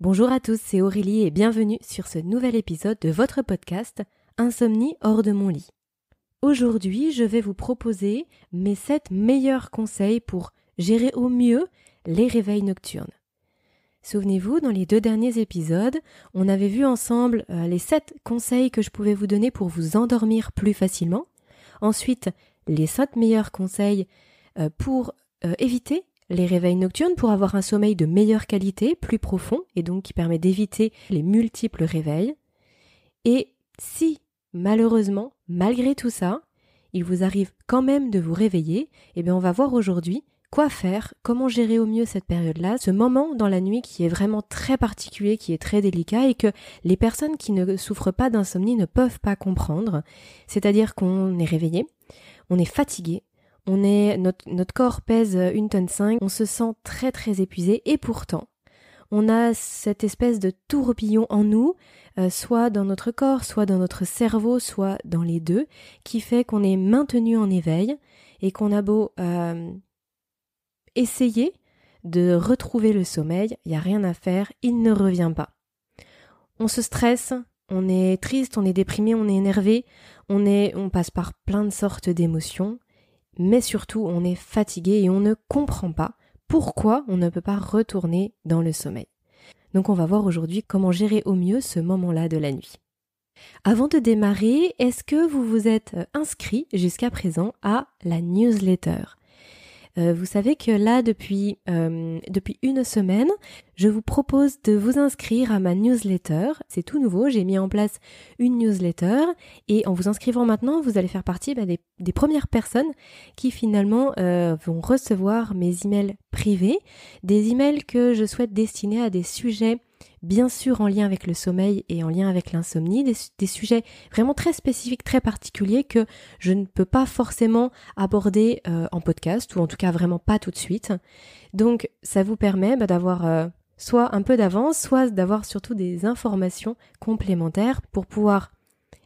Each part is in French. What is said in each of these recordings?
Bonjour à tous, c'est Aurélie et bienvenue sur ce nouvel épisode de votre podcast Insomnie hors de mon lit. Aujourd'hui, je vais vous proposer mes 7 meilleurs conseils pour gérer au mieux les réveils nocturnes. Souvenez-vous, dans les deux derniers épisodes, on avait vu ensemble euh, les 7 conseils que je pouvais vous donner pour vous endormir plus facilement. Ensuite, les 7 meilleurs conseils euh, pour euh, éviter les réveils nocturnes pour avoir un sommeil de meilleure qualité, plus profond, et donc qui permet d'éviter les multiples réveils. Et si, malheureusement, malgré tout ça, il vous arrive quand même de vous réveiller, eh bien on va voir aujourd'hui quoi faire, comment gérer au mieux cette période-là, ce moment dans la nuit qui est vraiment très particulier, qui est très délicat et que les personnes qui ne souffrent pas d'insomnie ne peuvent pas comprendre. C'est-à-dire qu'on est réveillé, on est fatigué, notre, corps pèse euh, une tonne 5, on se sent très très épuisé et pourtant, on a cette espèce de tourbillon en nous, euh, soit dans notre corps, soit dans notre cerveau, soit dans les deux, qui fait qu'on est maintenu en éveil et qu'on a beau euh, essayer de retrouver le sommeil, il n'y a rien à faire, il ne revient pas. On se stresse, on est triste, on est déprimé, on est énervé, on, est, on passe par plein de sortes d'émotions, mais surtout on est fatigué et on ne comprend pas pourquoi on ne peut pas retourner dans le sommeil. Donc on va voir aujourd'hui comment gérer au mieux ce moment-là de la nuit. Avant de démarrer, est-ce que vous vous êtes inscrit jusqu'à présent à la newsletter euh, vous savez que là, depuis, euh, depuis une semaine, je vous propose de vous inscrire à ma newsletter. C'est tout nouveau, j'ai mis en place une newsletter et en vous inscrivant maintenant, vous allez faire partie bah, des, premières personnes qui finalement euh, vont recevoir mes emails privés, des emails que je souhaite destiner à des sujets bien sûr en lien avec le sommeil et en lien avec l'insomnie, des, sujets vraiment très spécifiques, très particuliers que je ne peux pas forcément aborder euh, en podcast, ou en tout cas vraiment pas tout de suite. Donc ça vous permet bah, d'avoir euh, soit un peu d'avance, soit d'avoir surtout des informations complémentaires pour pouvoir,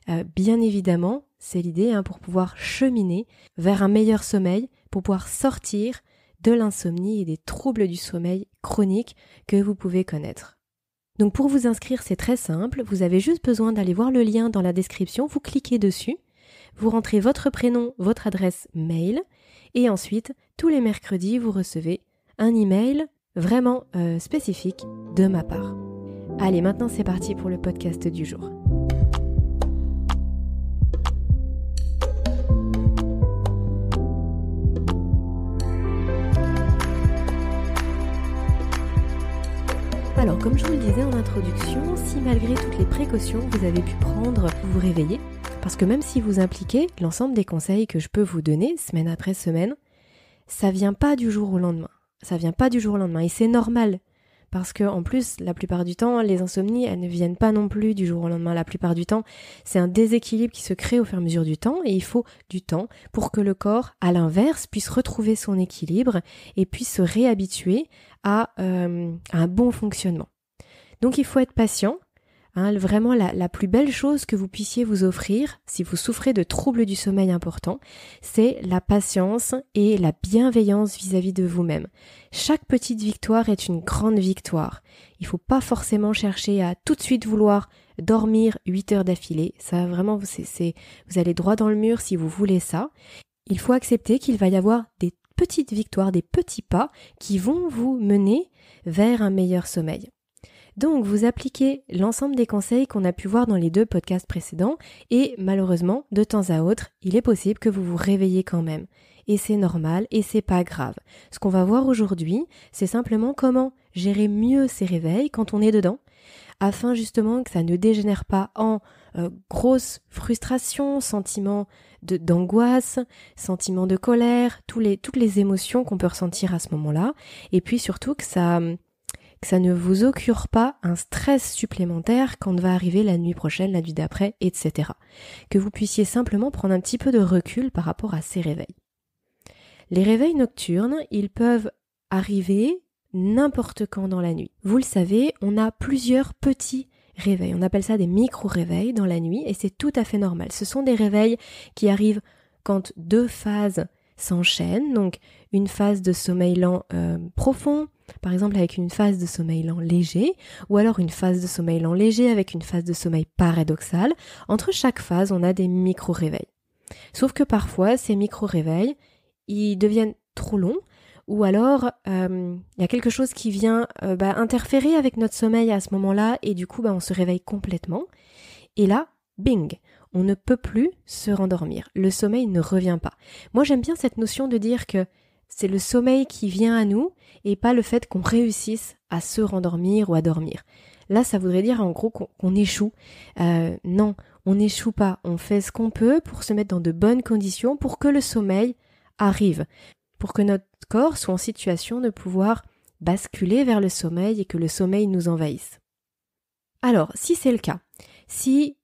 euh, bien évidemment, c'est l'idée, hein, pour pouvoir cheminer vers un meilleur sommeil, pour pouvoir sortir de l'insomnie et des troubles du sommeil chroniques que vous pouvez connaître. Donc pour vous inscrire, c'est très simple, vous avez juste besoin d'aller voir le lien dans la description, vous cliquez dessus, vous rentrez votre prénom, votre adresse mail, et ensuite, tous les mercredis, vous recevez un email vraiment euh, spécifique de ma part. Allez, maintenant c'est parti pour le podcast du jour. Alors comme je vous le disais en introduction, si malgré toutes les précautions que vous avez pu prendre, vous vous réveillez, parce que même si vous impliquez l'ensemble des conseils que je peux vous donner semaine après semaine, ça vient pas du jour au lendemain. Ça vient pas du jour au lendemain et c'est normal parce que en plus la plupart du temps les insomnies elles ne viennent pas non plus du jour au lendemain la plupart du temps c'est un déséquilibre qui se crée au fur et à mesure du temps et il faut du temps pour que le corps à l'inverse puisse retrouver son équilibre et puisse se réhabituer euh, à, un bon fonctionnement. Donc il faut être patient. Hein, vraiment la, plus belle chose que vous puissiez vous offrir si vous souffrez de troubles du sommeil importants, c'est la patience et la bienveillance vis-à-vis de vous-même. Chaque petite victoire est une grande victoire. Il faut pas forcément chercher à tout de suite vouloir dormir 8 heures d'affilée. Ça vraiment, c'est, vous allez droit dans le mur si vous voulez ça. Il faut accepter qu'il va y avoir des petites victoires, des petits pas qui vont vous mener vers un meilleur sommeil. Donc vous appliquez l'ensemble des conseils qu'on a pu voir dans les deux podcasts précédents et malheureusement, de temps à autre, il est possible que vous vous réveillez quand même. Et c'est normal et c'est pas grave. Ce qu'on va voir aujourd'hui, c'est simplement comment gérer mieux ces réveils quand on est dedans afin justement que ça ne dégénère pas en euh, grosse frustration, sentiment d'angoisse, sentiment de colère, tous les, toutes les émotions qu'on peut ressentir à ce moment-là. Et puis surtout que ça, ça ne vous occure pas un stress supplémentaire quand va arriver la nuit prochaine, la nuit d'après, etc. Que vous puissiez simplement prendre un petit peu de recul par rapport à ces réveils. Les réveils nocturnes, ils peuvent arriver n'importe quand dans la nuit. Vous le savez, on a plusieurs petits on appelle ça des micro-réveils dans la nuit et c'est tout à fait normal. Ce sont des réveils qui arrivent quand deux phases s'enchaînent, donc une phase de sommeil lent euh, profond, par exemple avec une phase de sommeil lent léger, ou alors une phase de sommeil lent léger avec une phase de sommeil paradoxal. Entre chaque phase, on a des micro-réveils. Sauf que parfois, ces micro-réveils, ils deviennent trop longs ou alors euh, il y a quelque chose qui vient euh, bah, interférer avec notre sommeil à ce moment-là et du coup bah, on se réveille complètement. Et là, bing, on ne peut plus se rendormir. Le sommeil ne revient pas. Moi, j'aime bien cette notion de dire que c'est le sommeil qui vient à nous et pas le fait qu'on réussisse à se rendormir ou à dormir. Là, ça voudrait dire en gros qu'on échoue. Euh, non, on n'échoue pas. On fait ce qu'on peut pour se mettre dans de bonnes conditions pour que le sommeil arrive pour que notre corps soit en situation de pouvoir basculer vers le sommeil et que le sommeil nous envahisse. Alors, si c'est le cas, si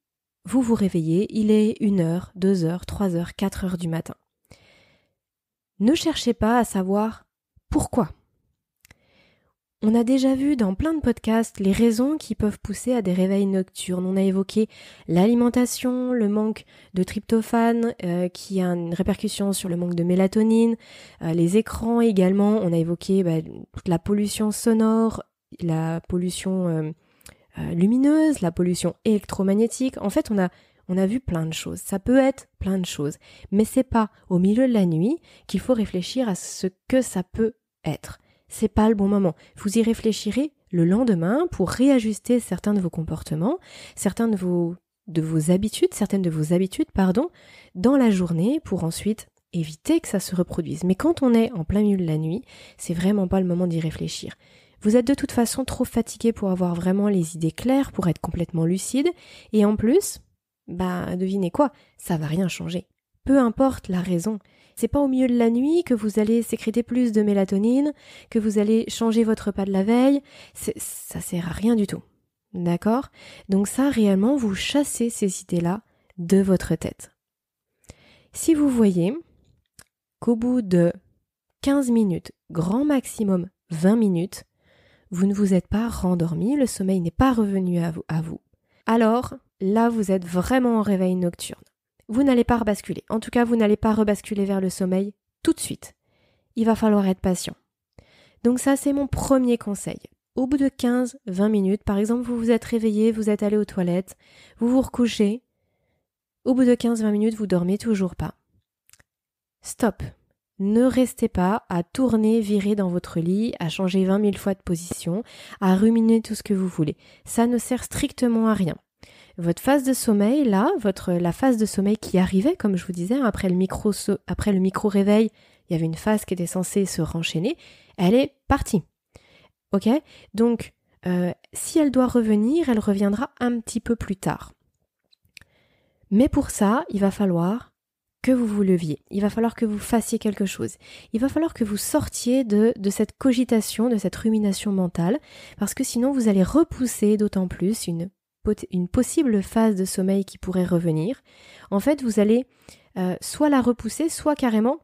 vous vous réveillez, il est une heure, deux heures, trois heures, quatre heures du matin. Ne cherchez pas à savoir pourquoi. On a déjà vu dans plein de podcasts les raisons qui peuvent pousser à des réveils nocturnes. On a évoqué l'alimentation, le manque de tryptophane euh, qui a une répercussion sur le manque de mélatonine, euh, les écrans également. On a évoqué bah, toute la pollution sonore, la pollution euh, lumineuse, la pollution électromagnétique. En fait, on a on a vu plein de choses. Ça peut être plein de choses, mais c'est pas au milieu de la nuit qu'il faut réfléchir à ce que ça peut être c'est pas le bon moment. Vous y réfléchirez le lendemain pour réajuster certains de vos comportements, certains de vos de vos habitudes, certaines de vos habitudes, pardon, dans la journée pour ensuite éviter que ça se reproduise. Mais quand on est en plein milieu de la nuit, c'est vraiment pas le moment d'y réfléchir. Vous êtes de toute façon trop fatigué pour avoir vraiment les idées claires, pour être complètement lucide, et en plus, bah devinez quoi, ça va rien changer. Peu importe la raison, c'est pas au milieu de la nuit que vous allez sécréter plus de mélatonine, que vous allez changer votre pas de la veille, ça sert à rien du tout. D'accord Donc ça, réellement, vous chassez ces idées-là de votre tête. Si vous voyez qu'au bout de 15 minutes, grand maximum 20 minutes, vous ne vous êtes pas rendormi, le sommeil n'est pas revenu à vous, à vous, alors là, vous êtes vraiment en réveil nocturne vous n'allez pas rebasculer. En tout cas, vous n'allez pas rebasculer vers le sommeil tout de suite. Il va falloir être patient. Donc ça, c'est mon premier conseil. Au bout de 15-20 minutes, par exemple, vous vous êtes réveillé, vous êtes allé aux toilettes, vous vous recouchez. Au bout de 15-20 minutes, vous dormez toujours pas. Stop. Ne restez pas à tourner, virer dans votre lit, à changer 20 000 fois de position, à ruminer tout ce que vous voulez. Ça ne sert strictement à rien. Votre phase de sommeil, là, votre, la phase de sommeil qui arrivait, comme je vous disais, après le micro, après le micro réveil, il y avait une phase qui était censée se renchaîner, elle est partie. Ok Donc, euh, si elle doit revenir, elle reviendra un petit peu plus tard. Mais pour ça, il va falloir que vous vous leviez, il va falloir que vous fassiez quelque chose, il va falloir que vous sortiez de, de cette cogitation, de cette rumination mentale, parce que sinon vous allez repousser d'autant plus une une possible phase de sommeil qui pourrait revenir, en fait, vous allez euh, soit la repousser, soit carrément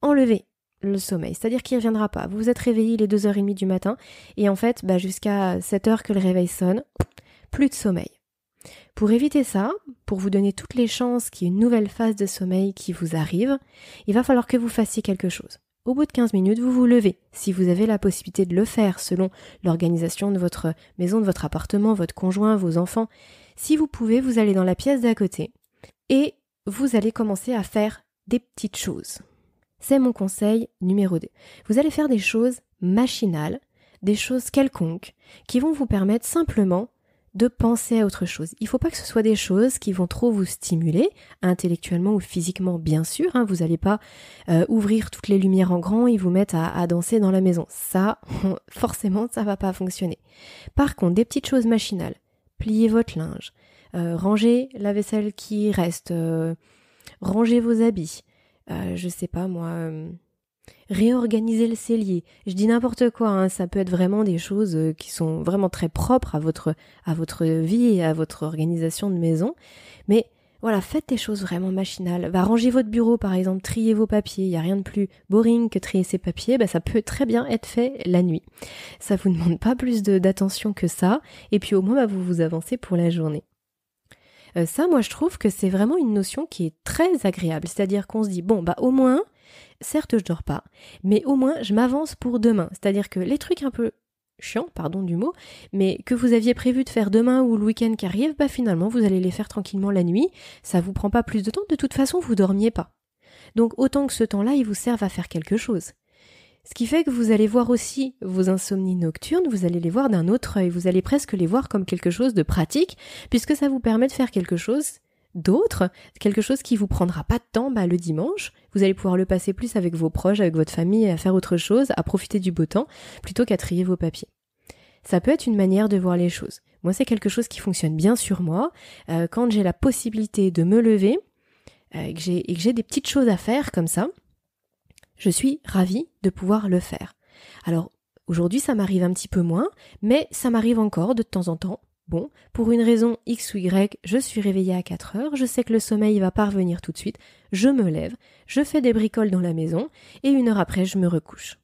enlever le sommeil, c'est-à-dire qu'il ne reviendra pas. Vous vous êtes réveillé les 2h30 du matin et en fait, bah, jusqu'à 7h que le réveil sonne, plus de sommeil. Pour éviter ça, pour vous donner toutes les chances qu'il y ait une nouvelle phase de sommeil qui vous arrive, il va falloir que vous fassiez quelque chose. Au bout de 15 minutes, vous vous levez. Si vous avez la possibilité de le faire selon l'organisation de votre maison, de votre appartement, votre conjoint, vos enfants, si vous pouvez, vous allez dans la pièce d'à côté et vous allez commencer à faire des petites choses. C'est mon conseil numéro 2. Vous allez faire des choses machinales, des choses quelconques, qui vont vous permettre simplement de penser à autre chose. Il ne faut pas que ce soit des choses qui vont trop vous stimuler, intellectuellement ou physiquement bien sûr. Hein. vous n'allez pas euh, ouvrir toutes les lumières en grand et vous mettre à, danser dans la maison. Ça, forcément, ça va pas fonctionner. Par contre, des petites choses machinales. Pliez votre linge, ranger euh, rangez la vaisselle qui reste, ranger euh, rangez vos habits. je sais pas moi Réorganiser le cellier. Je dis n'importe quoi, hein, ça peut être vraiment des choses euh, qui sont vraiment très propres à votre, à votre vie et à votre organisation de maison. Mais voilà, faites des choses vraiment machinales. Va bah, ranger votre bureau par exemple, trier vos papiers, il n'y a rien de plus boring que trier ses papiers, bah, ça peut très bien être fait la nuit. Ça vous demande pas plus d'attention que ça, et puis au moins bah, vous vous avancez pour la journée. Euh, ça, moi, je trouve que c'est vraiment une notion qui est très agréable. C'est-à-dire qu'on se dit, bon, bah, au moins, Certes, je dors pas, mais au moins je m'avance pour demain. C'est-à-dire que les trucs un peu chiants, pardon du mot, mais que vous aviez prévu de faire demain ou le week-end qui arrive, bah finalement vous allez les faire tranquillement la nuit. Ça vous prend pas plus de temps. De toute façon, vous dormiez pas. Donc autant que ce temps-là, il vous serve à faire quelque chose. Ce qui fait que vous allez voir aussi vos insomnies nocturnes, vous allez les voir d'un autre œil, vous allez presque les voir comme quelque chose de pratique, puisque ça vous permet de faire quelque chose d'autres, quelque chose qui vous prendra pas de temps, bah, le dimanche, vous allez pouvoir le passer plus avec vos proches, avec votre famille, à faire autre chose, à profiter du beau temps, plutôt qu'à trier vos papiers. Ça peut être une manière de voir les choses. Moi, c'est quelque chose qui fonctionne bien sur moi. Euh, quand j'ai la possibilité de me lever euh, et que j'ai des petites choses à faire comme ça, je suis ravie de pouvoir le faire. Alors, aujourd'hui, ça m'arrive un petit peu moins, mais ça m'arrive encore de temps en temps Bon, pour une raison X ou Y, je suis réveillée à 4 heures, je sais que le sommeil va parvenir tout de suite, je me lève, je fais des bricoles dans la maison, et une heure après, je me recouche.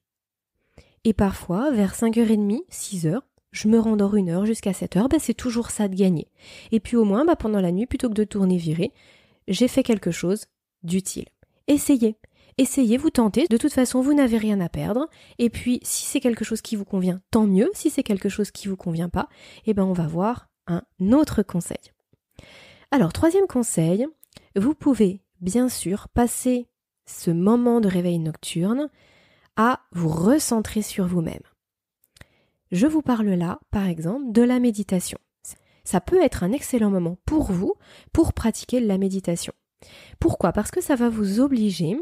Et parfois, vers 5h30, 6h, je me rendors une heure jusqu'à 7h, ben, c'est toujours ça de gagner. Et puis au moins, ben, pendant la nuit, plutôt que de tourner virer j'ai fait quelque chose d'utile. Essayez, essayez, vous tentez. De toute façon, vous n'avez rien à perdre. Et puis, si c'est quelque chose qui vous convient, tant mieux. Si c'est quelque chose qui vous convient pas, eh bien, on va voir un autre conseil. Alors, troisième conseil, vous pouvez bien sûr passer ce moment de réveil nocturne à vous recentrer sur vous-même. Je vous parle là, par exemple, de la méditation. Ça peut être un excellent moment pour vous pour pratiquer la méditation. Pourquoi Parce que ça va vous obliger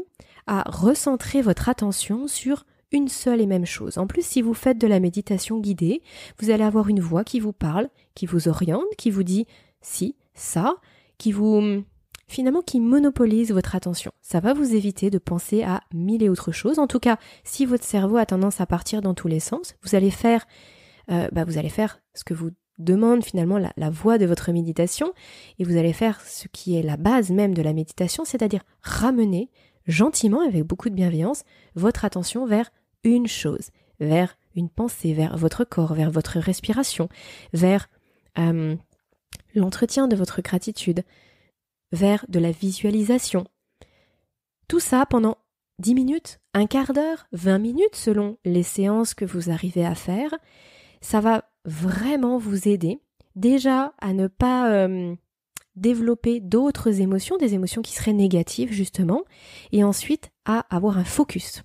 à recentrer votre attention sur une seule et même chose. En plus, si vous faites de la méditation guidée, vous allez avoir une voix qui vous parle, qui vous oriente, qui vous dit si, ça, qui vous finalement qui monopolise votre attention. Ça va vous éviter de penser à mille et autres choses. En tout cas, si votre cerveau a tendance à partir dans tous les sens, vous allez faire, euh, bah vous allez faire ce que vous demande finalement la, voix de votre méditation et vous allez faire ce qui est la base même de la méditation, c'est-à-dire ramener gentiment, avec beaucoup de bienveillance, votre attention vers une chose, vers une pensée, vers votre corps, vers votre respiration, vers euh, l'entretien de votre gratitude, vers de la visualisation. Tout ça pendant 10 minutes, un quart d'heure, 20 minutes selon les séances que vous arrivez à faire. Ça va vraiment vous aider déjà à ne pas... Euh, développer d'autres émotions, des émotions qui seraient négatives justement, et ensuite à avoir un focus.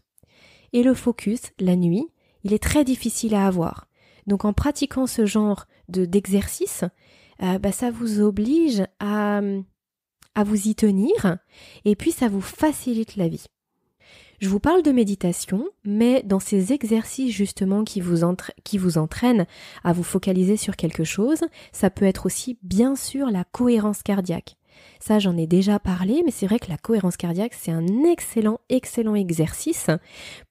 Et le focus, la nuit, il est très difficile à avoir. Donc en pratiquant ce genre de d'exercice, euh, bah, ça vous oblige à, à vous y tenir et puis ça vous facilite la vie. Je vous parle de méditation, mais dans ces exercices justement qui vous, qui vous entraînent à vous focaliser sur quelque chose, ça peut être aussi bien sûr la cohérence cardiaque. Ça, j'en ai déjà parlé, mais c'est vrai que la cohérence cardiaque, c'est un excellent, excellent exercice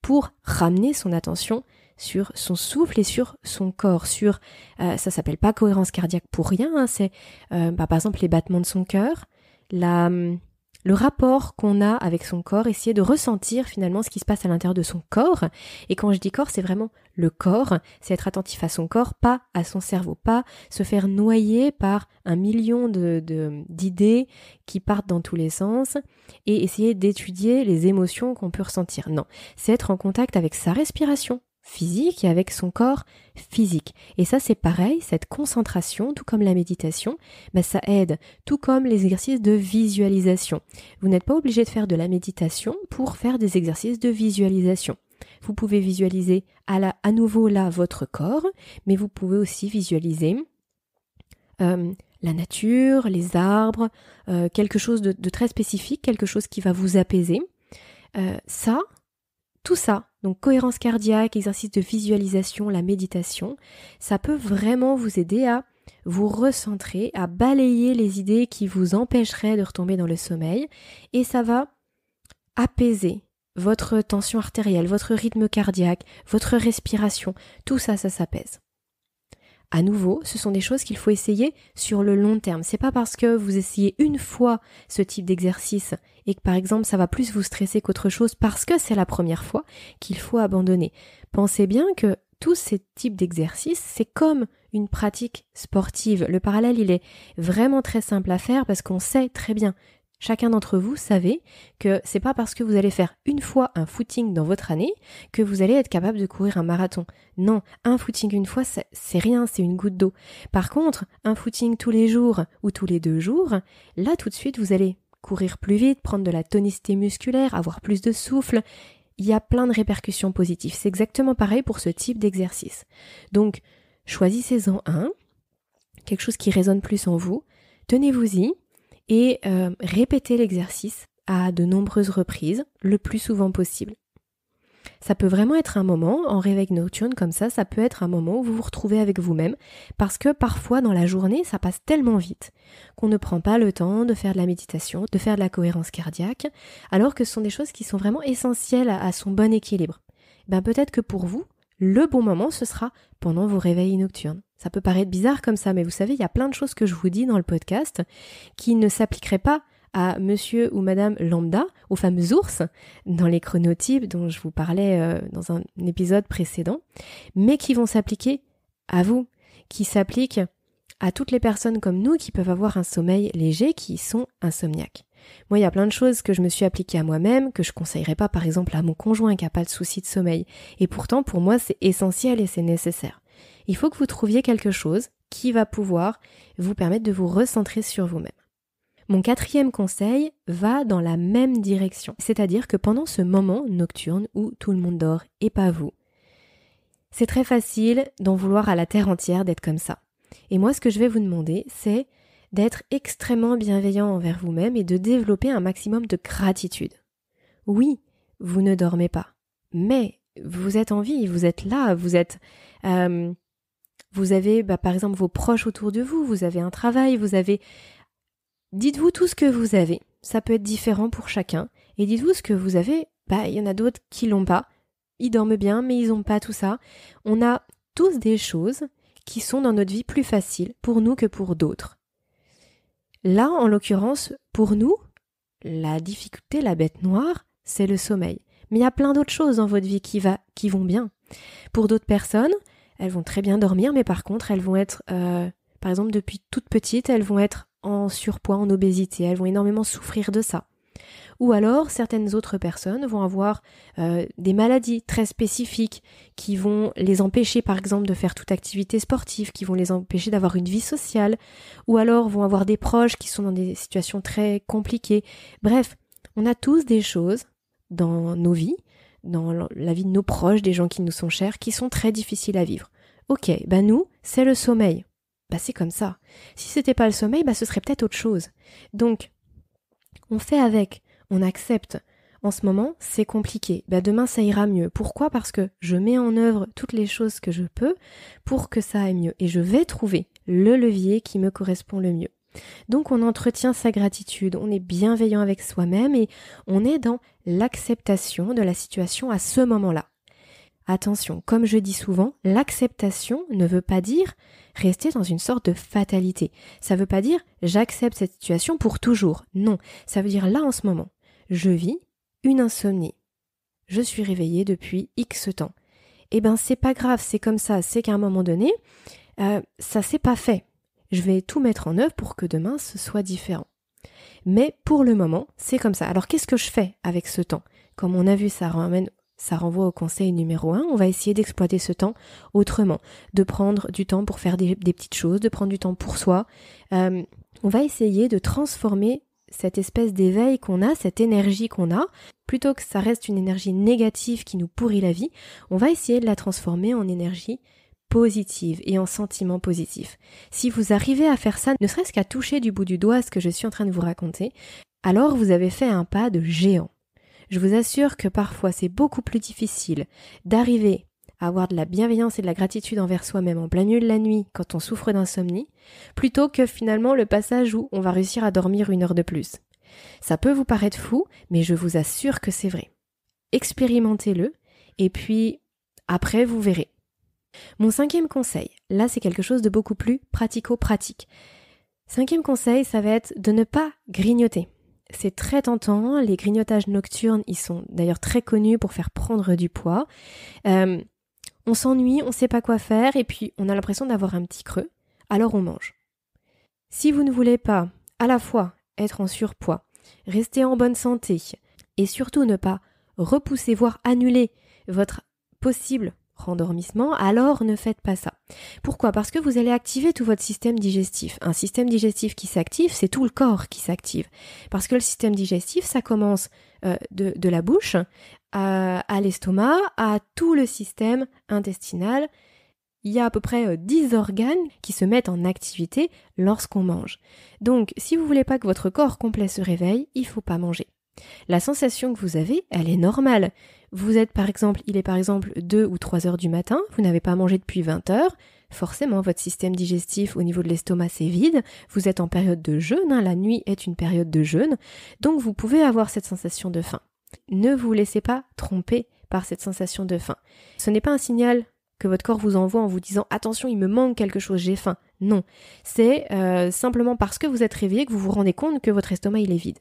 pour ramener son attention sur son souffle et sur son corps, sur euh, ça s'appelle pas cohérence cardiaque pour rien, hein, c'est euh, bah, par exemple les battements de son cœur, la hum, le rapport qu'on a avec son corps, essayer de ressentir finalement ce qui se passe à l'intérieur de son corps. Et quand je dis corps, c'est vraiment le corps, c'est être attentif à son corps, pas à son cerveau, pas se faire noyer par un million d'idées de, qui partent dans tous les sens et essayer d'étudier les émotions qu'on peut ressentir. Non, c'est être en contact avec sa respiration physique et avec son corps physique. Et ça, c'est pareil, cette concentration, tout comme la méditation, bah, ça aide, tout comme les exercices de visualisation. Vous n'êtes pas obligé de faire de la méditation pour faire des exercices de visualisation. Vous pouvez visualiser à, la, à nouveau là votre corps, mais vous pouvez aussi visualiser euh, la nature, les arbres, euh, quelque chose de, très spécifique, quelque chose qui va vous apaiser. Euh, ça, tout ça, donc cohérence cardiaque, exercice de visualisation, la méditation, ça peut vraiment vous aider à vous recentrer, à balayer les idées qui vous empêcheraient de retomber dans le sommeil et ça va apaiser votre tension artérielle, votre rythme cardiaque, votre respiration, tout ça, ça s'apaise à nouveau, ce sont des choses qu'il faut essayer sur le long terme. C'est pas parce que vous essayez une fois ce type d'exercice et que par exemple ça va plus vous stresser qu'autre chose parce que c'est la première fois qu'il faut abandonner. Pensez bien que tous ces types d'exercices, c'est comme une pratique sportive. Le parallèle, il est vraiment très simple à faire parce qu'on sait très bien Chacun d'entre vous savez que c'est pas parce que vous allez faire une fois un footing dans votre année que vous allez être capable de courir un marathon. Non, un footing une fois, c'est rien, c'est une goutte d'eau. Par contre, un footing tous les jours ou tous les deux jours, là tout de suite vous allez courir plus vite, prendre de la tonicité musculaire, avoir plus de souffle. Il y a plein de répercussions positives. C'est exactement pareil pour ce type d'exercice. Donc, choisissez-en un, quelque chose qui résonne plus en vous, tenez-vous-y, et répétez euh, répéter l'exercice à de nombreuses reprises, le plus souvent possible. Ça peut vraiment être un moment, en réveil nocturne comme ça, ça peut être un moment où vous vous retrouvez avec vous-même, parce que parfois dans la journée, ça passe tellement vite qu'on ne prend pas le temps de faire de la méditation, de faire de la cohérence cardiaque, alors que ce sont des choses qui sont vraiment essentielles à, son bon équilibre. Eh ben peut-être que pour vous, le bon moment, ce sera pendant vos réveils nocturnes. Ça peut paraître bizarre comme ça, mais vous savez, il y a plein de choses que je vous dis dans le podcast qui ne s'appliqueraient pas à monsieur ou madame lambda, aux fameux ours, dans les chronotypes dont je vous parlais euh, dans un épisode précédent, mais qui vont s'appliquer à vous, qui s'appliquent à toutes les personnes comme nous qui peuvent avoir un sommeil léger, qui sont insomniaques. Moi, il y a plein de choses que je me suis appliquées à moi-même, que je conseillerais pas par exemple à mon conjoint qui n'a pas de souci de sommeil. Et pourtant, pour moi, c'est essentiel et c'est nécessaire il faut que vous trouviez quelque chose qui va pouvoir vous permettre de vous recentrer sur vous-même. Mon quatrième conseil va dans la même direction, c'est-à-dire que pendant ce moment nocturne où tout le monde dort et pas vous, c'est très facile d'en vouloir à la terre entière d'être comme ça. Et moi, ce que je vais vous demander, c'est d'être extrêmement bienveillant envers vous-même et de développer un maximum de gratitude. Oui, vous ne dormez pas, mais vous êtes en vie, vous êtes là, vous êtes euh, vous avez bah, par exemple vos proches autour de vous, vous avez un travail, vous avez... Dites-vous tout ce que vous avez, ça peut être différent pour chacun, et dites-vous ce que vous avez, bah il y en a d'autres qui l'ont pas, ils dorment bien mais ils n'ont pas tout ça. On a tous des choses qui sont dans notre vie plus faciles pour nous que pour d'autres. Là, en l'occurrence, pour nous, la difficulté, la bête noire, c'est le sommeil. Mais il y a plein d'autres choses dans votre vie qui, va, qui vont bien. Pour d'autres personnes, elles vont très bien dormir, mais par contre, elles vont être, euh, par exemple, depuis toute petite, elles vont être en surpoids, en obésité, elles vont énormément souffrir de ça. Ou alors, certaines autres personnes vont avoir euh, des maladies très spécifiques qui vont les empêcher, par exemple, de faire toute activité sportive, qui vont les empêcher d'avoir une vie sociale, ou alors vont avoir des proches qui sont dans des situations très compliquées. Bref, on a tous des choses dans nos vies dans la vie de nos proches, des gens qui nous sont chers, qui sont très difficiles à vivre. Ok, bah nous, c'est le sommeil. Bah c'est comme ça. Si c'était pas le sommeil, bah ce serait peut-être autre chose. Donc, on fait avec, on accepte. En ce moment, c'est compliqué. Bah demain, ça ira mieux. Pourquoi Parce que je mets en œuvre toutes les choses que je peux pour que ça aille mieux. Et je vais trouver le levier qui me correspond le mieux. Donc on entretient sa gratitude, on est bienveillant avec soi-même et on est dans l'acceptation de la situation à ce moment-là. Attention, comme je dis souvent, l'acceptation ne veut pas dire rester dans une sorte de fatalité. Ça ne veut pas dire j'accepte cette situation pour toujours. Non, ça veut dire là en ce moment, je vis une insomnie. Je suis réveillée depuis X temps. Eh ben c'est pas grave, c'est comme ça, c'est qu'à un moment donné, euh, ça s'est pas fait je vais tout mettre en œuvre pour que demain ce soit différent. Mais pour le moment, c'est comme ça. Alors qu'est-ce que je fais avec ce temps Comme on a vu, ça ramène ça renvoie au conseil numéro 1, on va essayer d'exploiter ce temps autrement, de prendre du temps pour faire des, petites choses, de prendre du temps pour soi. Euh, on va essayer de transformer cette espèce d'éveil qu'on a, cette énergie qu'on a, plutôt que ça reste une énergie négative qui nous pourrit la vie, on va essayer de la transformer en énergie positive et en sentiment positif. Si vous arrivez à faire ça, ne serait-ce qu'à toucher du bout du doigt ce que je suis en train de vous raconter, alors vous avez fait un pas de géant. Je vous assure que parfois c'est beaucoup plus difficile d'arriver à avoir de la bienveillance et de la gratitude envers soi-même en plein milieu de la nuit quand on souffre d'insomnie, plutôt que finalement le passage où on va réussir à dormir une heure de plus. Ça peut vous paraître fou, mais je vous assure que c'est vrai. Expérimentez-le, et puis après vous verrez. Mon cinquième conseil, là c'est quelque chose de beaucoup plus pratico-pratique. Cinquième conseil, ça va être de ne pas grignoter. C'est très tentant, les grignotages nocturnes, ils sont d'ailleurs très connus pour faire prendre du poids. Euh, on s'ennuie, on ne sait pas quoi faire, et puis on a l'impression d'avoir un petit creux, alors on mange. Si vous ne voulez pas à la fois être en surpoids, rester en bonne santé, et surtout ne pas repousser, voire annuler votre possible endormissement, alors ne faites pas ça. Pourquoi Parce que vous allez activer tout votre système digestif. Un système digestif qui s'active, c'est tout le corps qui s'active. Parce que le système digestif, ça commence euh, de, la bouche à, l'estomac, à tout le système intestinal, il y a à peu près 10 euh, organes qui se mettent en activité lorsqu'on mange. Donc, si vous voulez pas que votre corps complet se réveille, il faut pas manger. La sensation que vous avez, elle est normale. Vous êtes par exemple, il est par exemple 2 ou 3 heures du matin, vous n'avez pas mangé depuis 20 heures, forcément votre système digestif au niveau de l'estomac c'est vide, vous êtes en période de jeûne, hein, la nuit est une période de jeûne, donc vous pouvez avoir cette sensation de faim. Ne vous laissez pas tromper par cette sensation de faim. Ce n'est pas un signal que votre corps vous envoie en vous disant attention il me manque quelque chose, j'ai faim. Non, c'est euh, simplement parce que vous êtes réveillé que vous vous rendez compte que votre estomac il est vide.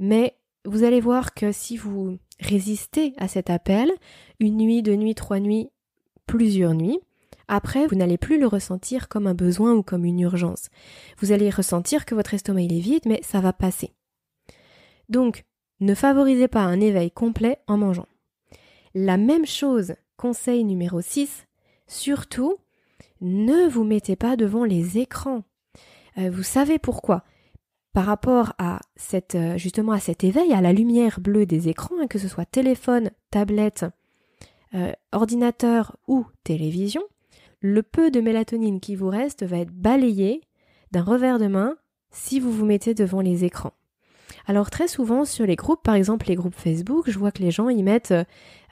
Mais vous allez voir que si vous résistez à cet appel, une nuit, deux nuits, trois nuits, plusieurs nuits, après, vous n'allez plus le ressentir comme un besoin ou comme une urgence. Vous allez ressentir que votre estomac il est vide, mais ça va passer. Donc, ne favorisez pas un éveil complet en mangeant. La même chose, conseil numéro 6, surtout, ne vous mettez pas devant les écrans. Euh, vous savez pourquoi par rapport à cette, euh, justement à cet éveil, à la lumière bleue des écrans, hein, que ce soit téléphone, tablette, euh, ordinateur ou télévision, le peu de mélatonine qui vous reste va être balayé d'un revers de main si vous vous mettez devant les écrans. Alors très souvent sur les groupes, par exemple les groupes Facebook, je vois que les gens y mettent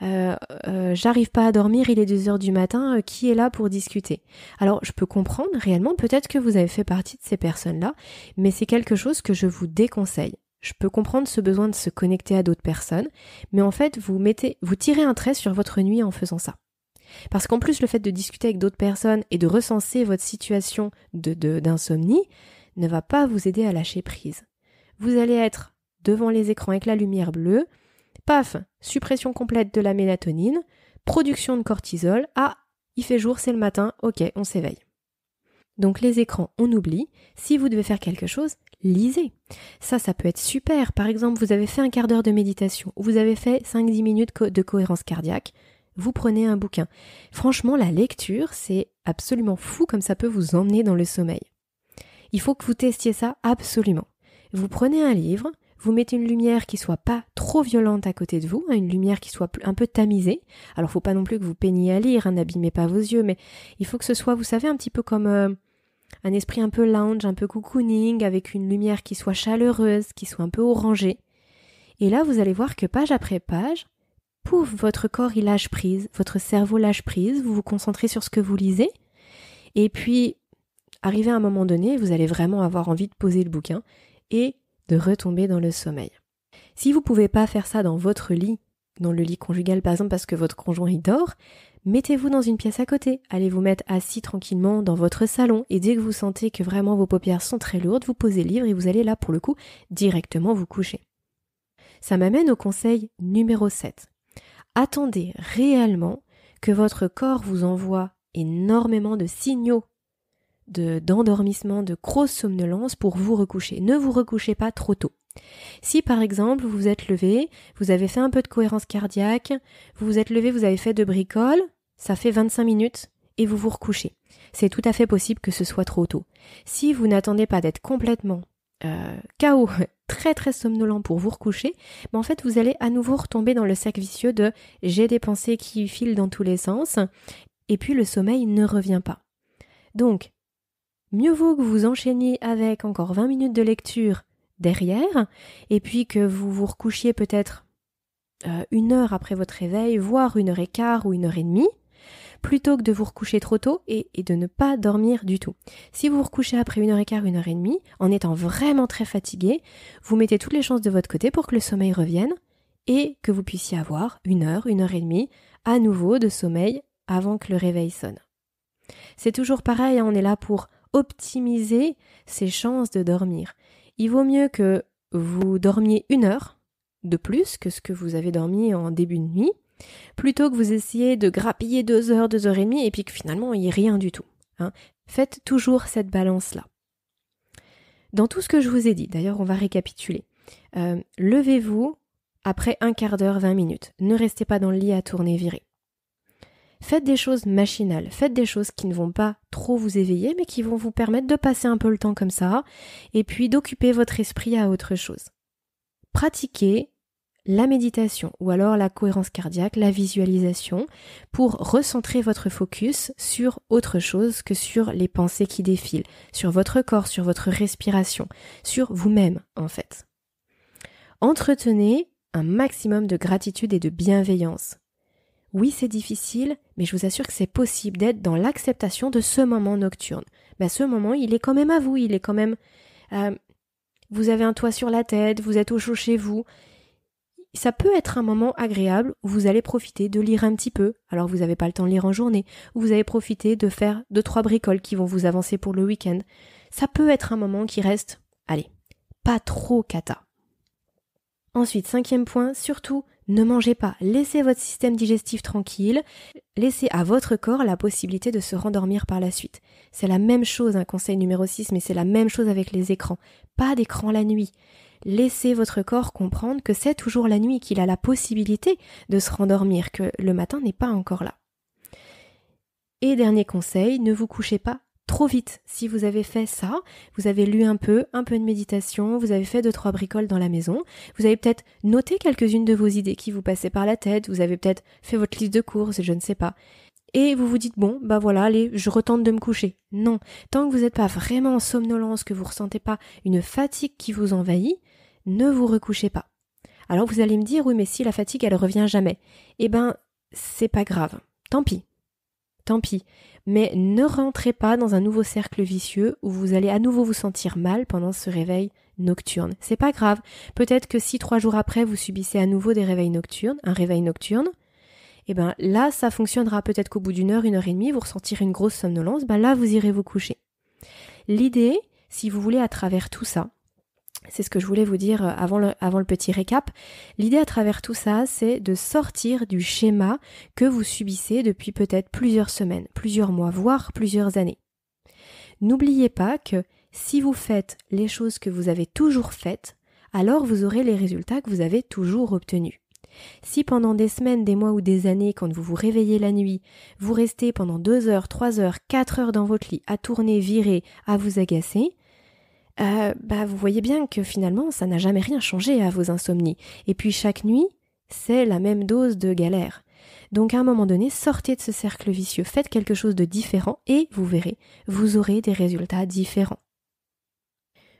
euh, euh, J'arrive pas à dormir, il est 2h du matin, euh, qui est là pour discuter Alors je peux comprendre réellement, peut-être que vous avez fait partie de ces personnes-là, mais c'est quelque chose que je vous déconseille. Je peux comprendre ce besoin de se connecter à d'autres personnes, mais en fait vous mettez vous tirez un trait sur votre nuit en faisant ça. Parce qu'en plus le fait de discuter avec d'autres personnes et de recenser votre situation d'insomnie de, ne va pas vous aider à lâcher prise vous allez être devant les écrans avec la lumière bleue, paf, suppression complète de la mélatonine, production de cortisol, ah, il fait jour, c'est le matin, ok, on s'éveille. Donc les écrans, on oublie. Si vous devez faire quelque chose, lisez. Ça, ça peut être super. Par exemple, vous avez fait un quart d'heure de méditation, vous avez fait 5-10 minutes de cohérence cardiaque, vous prenez un bouquin. Franchement, la lecture, c'est absolument fou comme ça peut vous emmener dans le sommeil. Il faut que vous testiez ça absolument. Vous prenez un livre, vous mettez une lumière qui soit pas trop violente à côté de vous, hein, une lumière qui soit un peu tamisée. Alors il ne faut pas non plus que vous peigniez à lire, hein, n'abîmez pas vos yeux, mais il faut que ce soit, vous savez, un petit peu comme euh, un esprit un peu lounge, un peu cocooning, avec une lumière qui soit chaleureuse, qui soit un peu orangée. Et là, vous allez voir que page après page, pouf, votre corps il lâche prise, votre cerveau lâche prise, vous vous concentrez sur ce que vous lisez, et puis arrivé à un moment donné, vous allez vraiment avoir envie de poser le bouquin et de retomber dans le sommeil. Si vous ne pouvez pas faire ça dans votre lit, dans le lit conjugal par exemple parce que votre conjoint y dort, mettez-vous dans une pièce à côté, allez vous mettre assis tranquillement dans votre salon et dès que vous sentez que vraiment vos paupières sont très lourdes, vous posez livre et vous allez là pour le coup directement vous coucher. Ça m'amène au conseil numéro 7. Attendez réellement que votre corps vous envoie énormément de signaux d'endormissement, de, grosse somnolence pour vous recoucher. Ne vous recouchez pas trop tôt. Si par exemple vous vous êtes levé, vous avez fait un peu de cohérence cardiaque, vous vous êtes levé, vous avez fait de bricoles, ça fait 25 minutes et vous vous recouchez. C'est tout à fait possible que ce soit trop tôt. Si vous n'attendez pas d'être complètement chaos, euh, très très somnolent pour vous recoucher, mais ben, en fait vous allez à nouveau retomber dans le sac vicieux de j'ai des pensées qui filent dans tous les sens et puis le sommeil ne revient pas. Donc mieux vaut que vous enchaîniez avec encore 20 minutes de lecture derrière, et puis que vous vous recouchiez peut-être euh, une heure après votre réveil, voire une heure et quart ou une heure et demie, plutôt que de vous recoucher trop tôt et, et, de ne pas dormir du tout. Si vous vous recouchez après une heure et quart, une heure et demie, en étant vraiment très fatigué, vous mettez toutes les chances de votre côté pour que le sommeil revienne et que vous puissiez avoir une heure, une heure et demie à nouveau de sommeil avant que le réveil sonne. C'est toujours pareil, hein, on est là pour optimiser ses chances de dormir. Il vaut mieux que vous dormiez une heure de plus que ce que vous avez dormi en début de nuit, plutôt que vous essayez de grappiller deux heures, deux heures et demie, et puis que finalement il n'y ait rien du tout. Hein. Faites toujours cette balance-là. Dans tout ce que je vous ai dit, d'ailleurs on va récapituler. Euh, levez-vous après un quart d'heure, vingt minutes. Ne restez pas dans le lit à tourner virer. Faites des choses machinales, faites des choses qui ne vont pas trop vous éveiller, mais qui vont vous permettre de passer un peu le temps comme ça, et puis d'occuper votre esprit à autre chose. Pratiquez la méditation ou alors la cohérence cardiaque, la visualisation, pour recentrer votre focus sur autre chose que sur les pensées qui défilent, sur votre corps, sur votre respiration, sur vous-même en fait. Entretenez un maximum de gratitude et de bienveillance. Oui, c'est difficile, mais je vous assure que c'est possible d'être dans l'acceptation de ce moment nocturne. Ben, ce moment, il est quand même à vous, il est quand même... Euh, vous avez un toit sur la tête, vous êtes au chaud chez vous. Ça peut être un moment agréable où vous allez profiter de lire un petit peu, alors vous n'avez pas le temps de lire en journée, vous allez profiter de faire deux, trois bricoles qui vont vous avancer pour le week-end. Ça peut être un moment qui reste, allez, pas trop cata. Ensuite, cinquième point, surtout, ne mangez pas, laissez votre système digestif tranquille, laissez à votre corps la possibilité de se rendormir par la suite. C'est la même chose, un conseil numéro 6, mais c'est la même chose avec les écrans. Pas d'écran la nuit. Laissez votre corps comprendre que c'est toujours la nuit, qu'il a la possibilité de se rendormir, que le matin n'est pas encore là. Et dernier conseil, ne vous couchez pas trop vite. Si vous avez fait ça, vous avez lu un peu, un peu de méditation, vous avez fait deux trois bricoles dans la maison, vous avez peut-être noté quelques-unes de vos idées qui vous passaient par la tête, vous avez peut-être fait votre liste de courses, je ne sais pas. Et vous vous dites bon, bah voilà, allez, je retente de me coucher. Non, tant que vous n'êtes pas vraiment en somnolence, que vous ressentez pas une fatigue qui vous envahit, ne vous recouchez pas. Alors vous allez me dire oui, mais si la fatigue elle revient jamais, eh ben c'est pas grave. Tant pis. Tant pis mais ne rentrez pas dans un nouveau cercle vicieux où vous allez à nouveau vous sentir mal pendant ce réveil nocturne. C'est pas grave. Peut-être que si trois jours après vous subissez à nouveau des réveils nocturnes, un réveil nocturne, et eh ben là ça fonctionnera. Peut-être qu'au bout d'une heure, une heure et demie, vous ressentirez une grosse somnolence, ben là vous irez vous coucher. L'idée, si vous voulez, à travers tout ça, c'est ce que je voulais vous dire euh, avant le, petit récap. L'idée à travers tout ça, c'est de sortir du schéma que vous subissez depuis peut-être plusieurs semaines, plusieurs mois, voire plusieurs années. N'oubliez pas que si vous faites les choses que vous avez toujours faites, alors vous aurez les résultats que vous avez toujours obtenus. Si pendant des semaines, des mois ou des années, quand vous vous réveillez la nuit, vous restez pendant deux heures, trois heures, quatre heures dans votre lit à tourner, virer, à vous agacer, euh, bah, vous voyez bien que finalement, ça n'a jamais rien changé à vos insomnies. Et puis chaque nuit, c'est la même dose de galère. Donc à un moment donné, sortez de ce cercle vicieux, faites quelque chose de différent et vous verrez, vous aurez des résultats différents.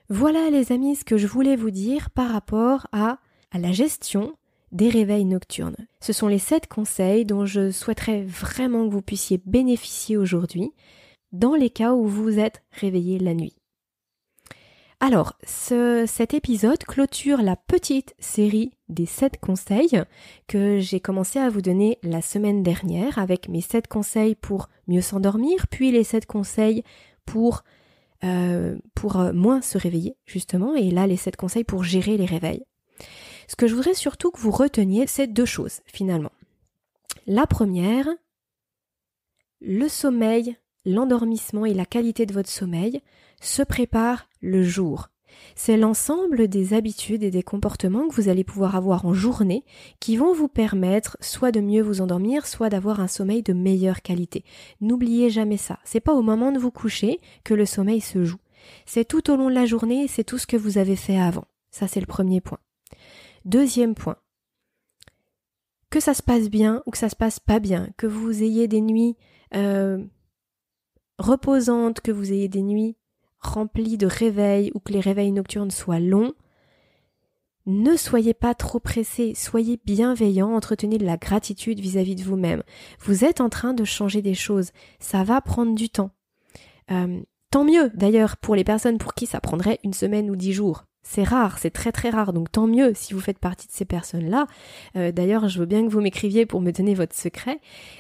Voilà les amis ce que je voulais vous dire par rapport à, la gestion des réveils nocturnes. Ce sont les sept conseils dont je souhaiterais vraiment que vous puissiez bénéficier aujourd'hui dans les cas où vous êtes réveillé la nuit. Alors, cet épisode clôture la petite série des 7 conseils que j'ai commencé à vous donner la semaine dernière avec mes 7 conseils pour mieux s'endormir, puis les 7 conseils pour, euh, pour euh, moins se réveiller, justement, et là les 7 conseils pour gérer les réveils. Ce que je voudrais surtout que vous reteniez, c'est deux choses, finalement. La première, le sommeil, l'endormissement et la qualité de votre sommeil se prépare le jour. C'est l'ensemble des habitudes et des comportements que vous allez pouvoir avoir en journée qui vont vous permettre soit de mieux vous endormir, soit d'avoir un sommeil de meilleure qualité. N'oubliez jamais ça. C'est pas au moment de vous coucher que le sommeil se joue. C'est tout au long de la journée c'est tout ce que vous avez fait avant. Ça, c'est le premier point. Deuxième point. Que ça se passe bien ou que ça se passe pas bien, que vous ayez des nuits euh, reposantes, que vous ayez des nuits remplis de réveils ou que les réveils nocturnes soient longs, ne soyez pas trop pressé, soyez bienveillant, entretenez de la gratitude vis-à-vis de vous-même. Vous êtes en train de changer des choses, ça va prendre du temps. Euh, tant mieux d'ailleurs pour les personnes pour qui ça prendrait une semaine ou dix jours. C'est rare, c'est très très rare, donc tant mieux si vous faites partie de ces personnes-là. Euh, d'ailleurs, je veux bien que vous m'écriviez pour me donner votre secret,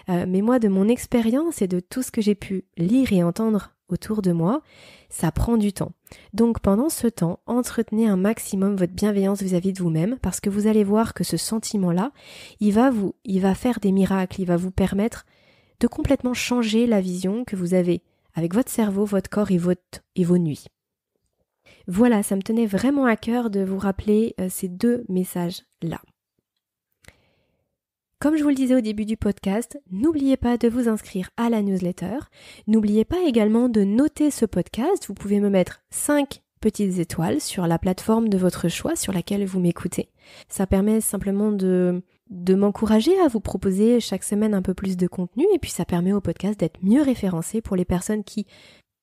euh, mais moi, de mon expérience et de tout ce que j'ai pu lire et entendre autour de moi, ça prend du temps. Donc pendant ce temps, entretenez un maximum votre bienveillance vis-à-vis de vous-même parce que vous allez voir que ce sentiment-là, il va vous il va faire des miracles, il va vous permettre de complètement changer la vision que vous avez avec votre cerveau, votre corps et et vos nuits. Voilà, ça me tenait vraiment à cœur de vous rappeler euh, ces deux messages-là. Comme je vous le disais au début du podcast, n'oubliez pas de vous inscrire à la newsletter. N'oubliez pas également de noter ce podcast. Vous pouvez me mettre 5 petites étoiles sur la plateforme de votre choix sur laquelle vous m'écoutez. Ça permet simplement de, de m'encourager à vous proposer chaque semaine un peu plus de contenu et puis ça permet au podcast d'être mieux référencé pour les personnes qui,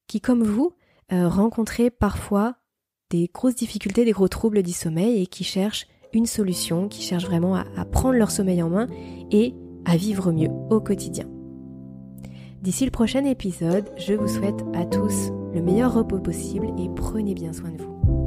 qui comme vous, rencontrent euh, rencontrez parfois des grosses difficultés, des gros troubles du sommeil et qui cherchent une solution, qui cherche vraiment à prendre leur sommeil en main et à vivre mieux au quotidien. D'ici le prochain épisode, je vous souhaite à tous le meilleur repos possible et prenez bien soin de vous.